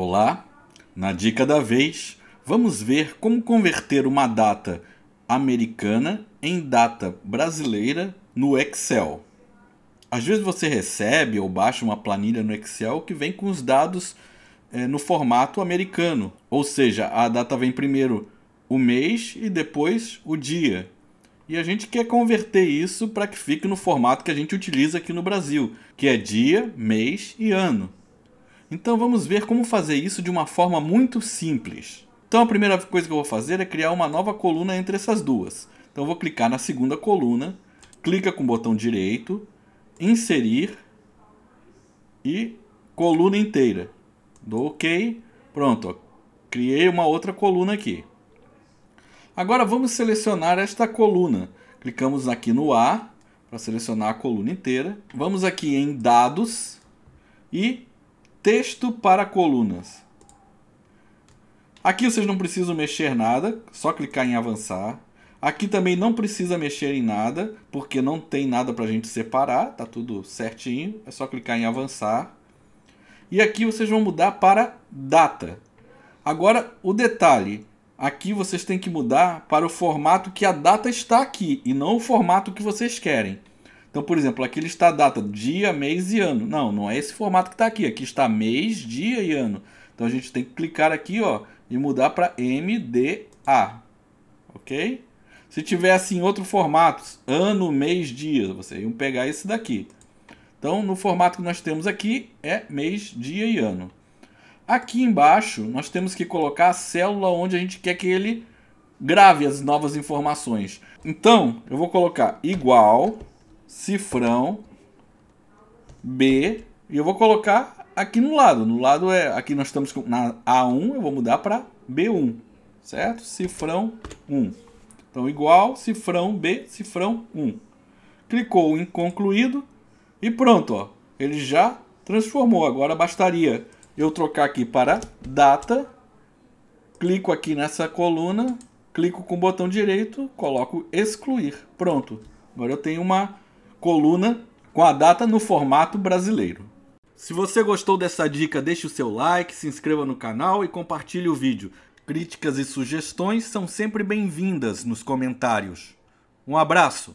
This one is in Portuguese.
Olá! Na dica da vez, vamos ver como converter uma data americana em data brasileira no Excel. Às vezes você recebe ou baixa uma planilha no Excel que vem com os dados é, no formato americano, ou seja, a data vem primeiro o mês e depois o dia. E a gente quer converter isso para que fique no formato que a gente utiliza aqui no Brasil, que é dia, mês e ano. Então vamos ver como fazer isso de uma forma muito simples. Então a primeira coisa que eu vou fazer é criar uma nova coluna entre essas duas. Então eu vou clicar na segunda coluna, clica com o botão direito, inserir e coluna inteira. Dou OK. Pronto, ó. criei uma outra coluna aqui. Agora vamos selecionar esta coluna. Clicamos aqui no A para selecionar a coluna inteira. Vamos aqui em dados e texto para colunas. Aqui vocês não precisam mexer nada, só clicar em avançar. Aqui também não precisa mexer em nada, porque não tem nada para a gente separar, tá tudo certinho, é só clicar em avançar. E aqui vocês vão mudar para data. Agora o detalhe, aqui vocês têm que mudar para o formato que a data está aqui e não o formato que vocês querem. Então, por exemplo, aqui está a data, dia, mês e ano. Não, não é esse formato que está aqui. Aqui está mês, dia e ano. Então a gente tem que clicar aqui ó, e mudar para MDA. Ok? Se tiver assim outro formato, ano, mês, dia, vocês iam pegar esse daqui. Então, no formato que nós temos aqui é mês, dia e ano. Aqui embaixo, nós temos que colocar a célula onde a gente quer que ele grave as novas informações. Então, eu vou colocar igual cifrão, B, e eu vou colocar aqui no lado. No lado é, aqui nós estamos com, na A1, eu vou mudar para B1, certo? Cifrão 1. Então, igual, cifrão B, cifrão 1. Clicou em concluído e pronto, ó, ele já transformou. Agora bastaria eu trocar aqui para data, clico aqui nessa coluna, clico com o botão direito, coloco excluir. Pronto. Agora eu tenho uma coluna com a data no formato brasileiro. Se você gostou dessa dica, deixe o seu like, se inscreva no canal e compartilhe o vídeo. Críticas e sugestões são sempre bem-vindas nos comentários. Um abraço!